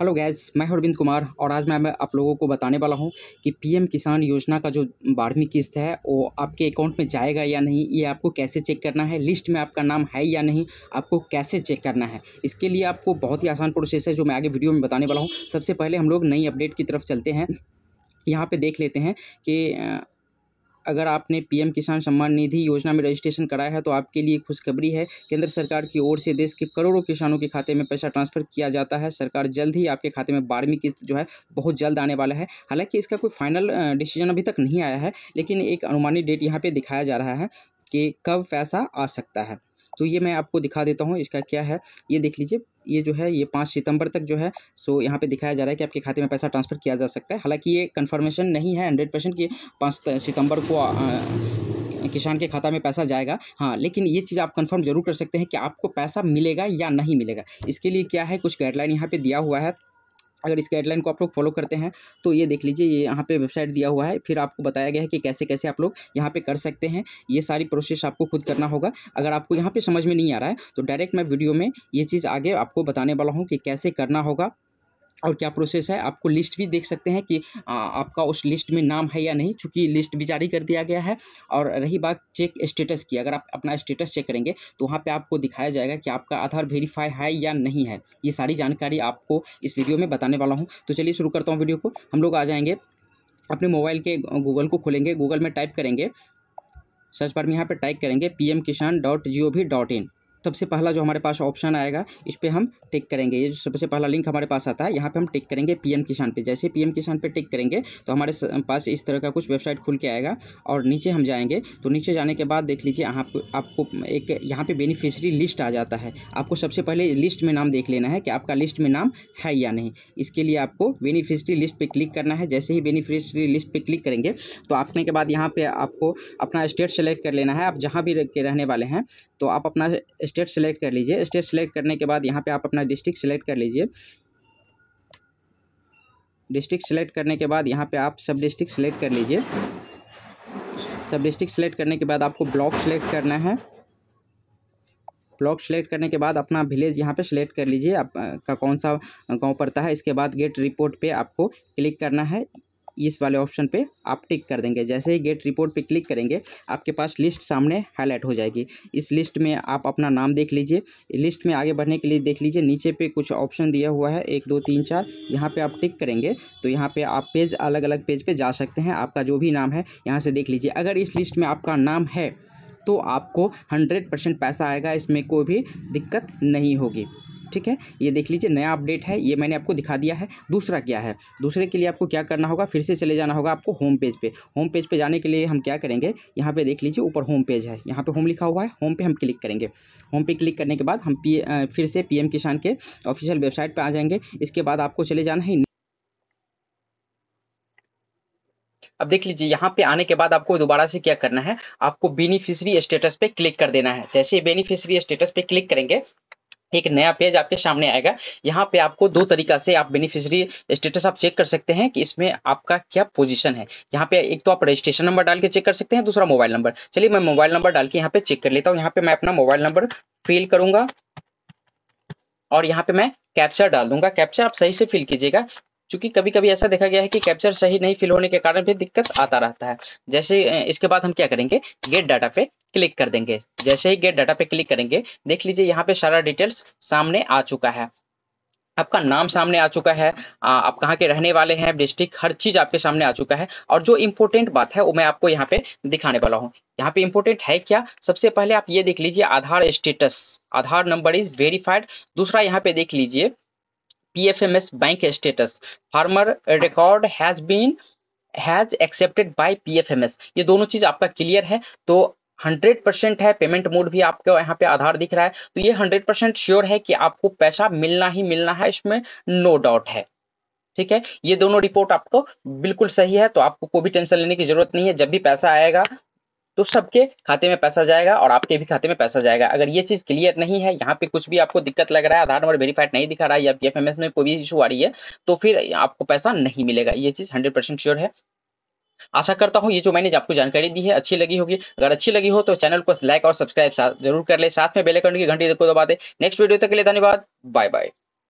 Hello guys मैं अरविंद कुमार और आज मैं आप लोगों को बताने वाला हूं कि पीएम किसान योजना का जो बारहवीं किस्त है वो आपके अकाउंट में जाएगा या नहीं ये आपको कैसे चेक करना है लिस्ट में आपका नाम है या नहीं आपको कैसे चेक करना है इसके लिए आपको बहुत ही आसान प्रोसेस है जो मैं आगे वीडियो में बताने वाला हूँ सबसे पहले हम लोग नई अपडेट की तरफ चलते हैं यहाँ पर देख लेते हैं कि अगर आपने पीएम किसान सम्मान निधि योजना में रजिस्ट्रेशन कराया है तो आपके लिए खुशखबरी है केंद्र सरकार की ओर से देश के करोड़ों किसानों के खाते में पैसा ट्रांसफर किया जाता है सरकार जल्द ही आपके खाते में बारहवीं किस्त जो है बहुत जल्द आने वाला है हालांकि इसका कोई फाइनल डिसीजन अभी तक नहीं आया है लेकिन एक अनुमानित डेट यहाँ पर दिखाया जा रहा है कि कब पैसा आ सकता है तो ये मैं आपको दिखा देता हूँ इसका क्या है ये देख लीजिए ये जो है ये पाँच सितंबर तक जो है सो यहाँ पे दिखाया जा रहा है कि आपके खाते में पैसा ट्रांसफ़र किया जा सकता है हालांकि ये कंफर्मेशन नहीं है हंड्रेड परसेंट कि पाँच सितंबर को आ, किसान के खाता में पैसा जाएगा हाँ लेकिन ये चीज़ आप कंफर्म जरूर कर सकते हैं कि आपको पैसा मिलेगा या नहीं मिलेगा इसके लिए क्या है कुछ गाइडलाइन यहाँ पे दिया हुआ है अगर इस गाइडलाइन को आप लोग फॉलो करते हैं तो ये देख लीजिए ये यहाँ पे वेबसाइट दिया हुआ है फिर आपको बताया गया है कि कैसे कैसे आप लोग यहाँ पे कर सकते हैं ये सारी प्रोसेस आपको खुद करना होगा अगर आपको यहाँ पे समझ में नहीं आ रहा है तो डायरेक्ट मैं वीडियो में ये चीज़ आगे आपको बताने वाला हूँ कि कैसे करना होगा और क्या प्रोसेस है आपको लिस्ट भी देख सकते हैं कि आ, आपका उस लिस्ट में नाम है या नहीं चूँकि लिस्ट भी जारी कर दिया गया है और रही बात चेक स्टेटस की अगर आप अपना स्टेटस चेक करेंगे तो वहाँ पे आपको दिखाया जाएगा कि आपका आधार वेरीफाई है या नहीं है ये सारी जानकारी आपको इस वीडियो में बताने वाला हूँ तो चलिए शुरू करता हूँ वीडियो को हम लोग आ जाएंगे अपने मोबाइल के गूगल को खोलेंगे गूगल में टाइप करेंगे सर्च पर यहाँ पर टाइप करेंगे P Kisan dot G O V dot in सबसे पहला जो हमारे पास ऑप्शन आएगा इस पर हम टिक करेंगे ये सबसे पहला लिंक हमारे पास आता है यहाँ पे हम टिक करेंगे पीएम किसान पे जैसे पीएम किसान पे टिक करेंगे तो हमारे पास इस तरह का कुछ वेबसाइट खुल के आएगा और नीचे हम जाएंगे तो नीचे जाने के बाद देख लीजिए आप, आपको एक यहाँ पर बेनिफिशरी लिस्ट आ जाता है आपको सबसे पहले लिस्ट में नाम देख लेना है कि आपका लिस्ट में नाम है या नहीं इसके लिए आपको बेनिफिशरी लिस्ट पर क्लिक करना है जैसे ही बेनिफिशरी लिस्ट पर क्लिक करेंगे तो आपने के बाद यहाँ पर आपको अपना स्टेट सेलेक्ट कर लेना है आप जहाँ भी रहने वाले हैं तो आप अपना स्टेट सेलेक्ट कर लीजिए स्टेट सेलेक्ट करने के बाद यहाँ पे आप अपना डिस्ट्रिक्ट सेलेक्ट कर लीजिए डिस्ट्रिक्ट सेलेक्ट करने के बाद यहाँ पे आप सब डिस्ट्रिक्ट सेलेक्ट कर लीजिए सब डिस्ट्रिक्ट सेलेक्ट करने के बाद आपको ब्लॉक सेलेक्ट करना है ब्लॉक सेलेक्ट करने के बाद अपना विलेज यहाँ पे सेलेक्ट कर लीजिए आप का कौन सा गांव पड़ता है इसके बाद गेट रिपोर्ट पे आपको क्लिक करना है इस वाले ऑप्शन पे आप टिक कर देंगे जैसे ही गेट रिपोर्ट पे क्लिक करेंगे आपके पास लिस्ट सामने हाईलाइट हो जाएगी इस लिस्ट में आप अपना नाम देख लीजिए लिस्ट में आगे बढ़ने के लिए देख लीजिए नीचे पे कुछ ऑप्शन दिया हुआ है एक दो तीन चार यहाँ पर आप टिक करेंगे तो यहाँ पर आप पेज अलग अलग पेज पर पे जा सकते हैं आपका जो भी नाम है यहाँ से देख लीजिए अगर इस लिस्ट में आपका नाम है तो आपको हंड्रेड परसेंट पैसा आएगा इसमें कोई भी दिक्कत नहीं होगी ठीक है ये देख लीजिए नया अपडेट है ये मैंने आपको दिखा दिया है दूसरा क्या है दूसरे के लिए आपको क्या करना होगा फिर से चले जाना होगा आपको होम पेज पे होम पेज पे जाने के लिए हम क्या करेंगे यहाँ पे देख लीजिए ऊपर होम पेज है यहाँ पे होम लिखा हुआ है होम पे हम क्लिक करेंगे होम पे क्लिक करने के बाद हम पी फिर से पी किसान के ऑफिशियल वेबसाइट पर आ जाएंगे इसके बाद आपको चले जाना है अब देख लीजिए यहाँ पे आने के बाद आपको दोबारा से क्या करना है आपको बेनिफिशियरी स्टेटस पे क्लिक कर देना है जैसे बेनिफिशियरी स्टेटस पे क्लिक करेंगे एक नया पेज आपके सामने आएगा यहाँ पे आपको दो तरीका से आप बेनिफिशियरी स्टेटस आप चेक कर सकते हैं कि इसमें आपका क्या पोजीशन है यहाँ पे एक तो आप रजिस्ट्रेशन नंबर डाल के चेक कर सकते हैं दूसरा मोबाइल नंबर चलिए मैं मोबाइल नंबर डाल के यहाँ पे चेक कर लेता हूँ यहाँ पे मैं अपना मोबाइल नंबर फिल करूंगा और यहाँ पे मैं कैप्चर डाल दूंगा कैप्चर आप सही से फिल कीजिएगा क्योंकि कभी कभी ऐसा देखा गया है कि कैप्चर सही नहीं फिल होने के कारण भी दिक्कत आता रहता है जैसे इसके बाद हम क्या करेंगे गेट डाटा पे क्लिक कर देंगे जैसे ही गेट डाटा पे क्लिक करेंगे देख लीजिए यहाँ पे सारा डिटेल्स सामने आ चुका है आपका नाम सामने आ चुका है आप कहाँ के रहने वाले हैं डिस्ट्रिक्ट हर चीज़ आपके सामने आ चुका है और जो इम्पोर्टेंट बात है वो मैं आपको यहाँ पे दिखाने वाला हूँ यहाँ पे इम्पोर्टेंट है क्या सबसे पहले आप ये देख लीजिए Aadhaar status Aadhaar number is verified दूसरा यहाँ पे देख लीजिए PFMS bank status. Farmer record has been has accepted by PFMS. ये दोनों चीज आपका क्लियर है तो 100 परसेंट है पेमेंट मोड भी आपको यहाँ पे आधार दिख रहा है तो ये 100 परसेंट श्योर है कि आपको पैसा मिलना ही मिलना है इसमें नो no डाउट है ठीक है ये दोनों रिपोर्ट आपको बिल्कुल सही है तो आपको कोई भी टेंशन लेने की जरूरत नहीं है जब भी पैसा आएगा तो सबके खाते में पैसा जाएगा और आपके भी खाते में पैसा जाएगा अगर ये चीज़ क्लियर नहीं है यहाँ पे कुछ भी आपको दिक्कत लग रहा है आधार नंबर वेरीफाइड नहीं दिखा रहा है या पी में कोई भी इशू आ रही है तो फिर आपको पैसा नहीं मिलेगा ये चीज़ हंड्रेड परसेंट श्योर है आशा करता हूँ ये जो मैंने आपको जानकारी दी है अच्छी लगी होगी अगर अच्छी लगी हो तो चैनल को लाइक और सब्सक्राइब जरूर कर ले साथ में बेल आइकन की घंटी को दबा दे नेक्स्ट वीडियो तक के लिए धन्यवाद बाय बाय